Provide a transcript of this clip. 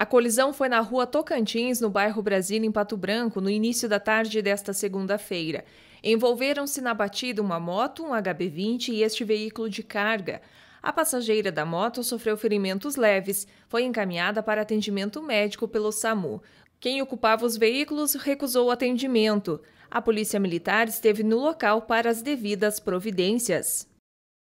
A colisão foi na rua Tocantins, no bairro Brasília, em Pato Branco, no início da tarde desta segunda-feira. Envolveram-se na batida uma moto, um HB20 e este veículo de carga. A passageira da moto sofreu ferimentos leves, foi encaminhada para atendimento médico pelo SAMU. Quem ocupava os veículos recusou o atendimento. A Polícia Militar esteve no local para as devidas providências.